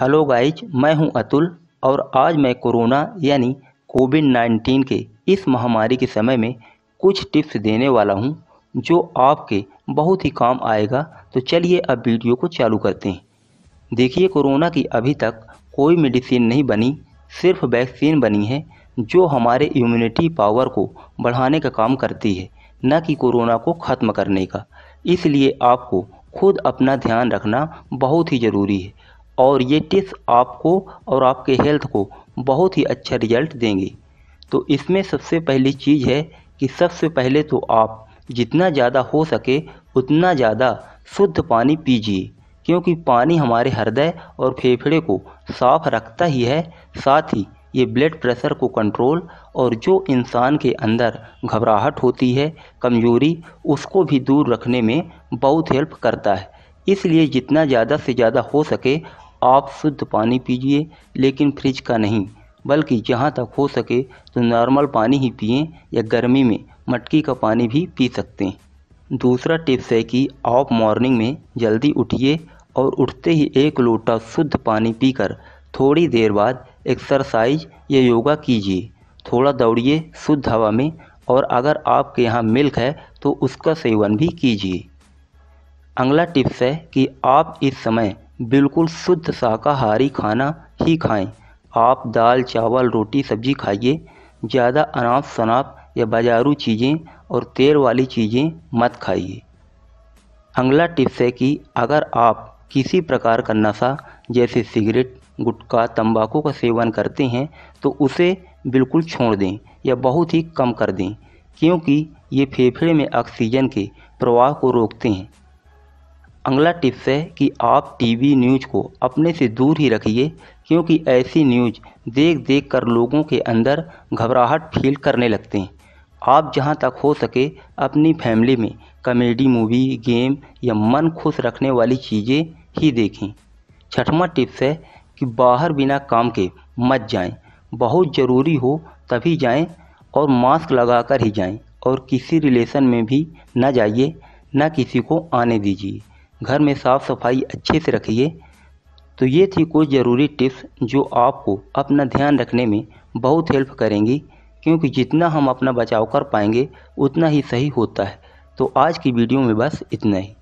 hello guys मैं हूं अतुल और आज मैं कोरोना यानी कोविड 19 के इस महामारी के समय में कुछ टिप्स देने वाला हूं जो आपके बहुत ही काम आएगा तो चलिए अब वीडियो को चालू करते हैं देखिए कोरोना की अभी तक कोई मेडिसिन नहीं बनी सिर्फ वैक्सीन बनी है जो हमारे इम्यूनिटी पावर को बढ़ाने का काम करती है न कि कोरोना को ख़त्म करने का इसलिए आपको खुद अपना ध्यान रखना बहुत ही ज़रूरी है और ये टिप्स आपको और आपके हेल्थ को बहुत ही अच्छा रिजल्ट देंगे तो इसमें सबसे पहली चीज़ है कि सबसे पहले तो आप जितना ज़्यादा हो सके उतना ज़्यादा शुद्ध पानी पीजिए क्योंकि पानी हमारे हृदय और फेफड़े को साफ रखता ही है साथ ही ये ब्लड प्रेशर को कंट्रोल और जो इंसान के अंदर घबराहट होती है कमजोरी उसको भी दूर रखने में बहुत हेल्प करता है इसलिए जितना ज़्यादा से ज़्यादा हो सके आप शुद्ध पानी पीजिए लेकिन फ्रिज का नहीं बल्कि जहाँ तक हो सके तो नॉर्मल पानी ही पिए या गर्मी में मटकी का पानी भी पी सकते हैं दूसरा टिप्स है कि आप मॉर्निंग में जल्दी उठिए और उठते ही एक लोटा शुद्ध पानी पीकर थोड़ी देर बाद एक्सरसाइज या योगा कीजिए थोड़ा दौड़िए शुद्ध हवा में और अगर आपके यहाँ मिल्क है तो उसका सेवन भी कीजिए अगला टिप्स है कि आप इस समय बिल्कुल शुद्ध शाकाहारी खाना ही खाएं आप दाल चावल रोटी सब्जी खाइए ज़्यादा अनाप शनाप या बाजारू चीज़ें और तेल वाली चीज़ें मत खाइए अगला टिप्स है कि अगर आप किसी प्रकार का नशा जैसे सिगरेट गुटखा तंबाकू का सेवन करते हैं तो उसे बिल्कुल छोड़ दें या बहुत ही कम कर दें क्योंकि ये फेफड़े में ऑक्सीजन के प्रवाह को रोकते हैं अगला टिप्स है कि आप टीवी न्यूज को अपने से दूर ही रखिए क्योंकि ऐसी न्यूज देख देख कर लोगों के अंदर घबराहट फील करने लगते हैं आप जहाँ तक हो सके अपनी फैमिली में कॉमेडी मूवी गेम या मन खुश रखने वाली चीज़ें ही देखें छठवां टिप्स है कि बाहर बिना काम के मत जाएं बहुत ज़रूरी हो तभी जाएं और मास्क लगाकर ही जाएं और किसी रिलेशन में भी ना जाइए ना किसी को आने दीजिए घर में साफ़ सफाई अच्छे से रखिए तो ये थी कुछ ज़रूरी टिप्स जो आपको अपना ध्यान रखने में बहुत हेल्प करेंगी क्योंकि जितना हम अपना बचाव कर पाएंगे उतना ही सही होता है तो आज की वीडियो में बस इतना ही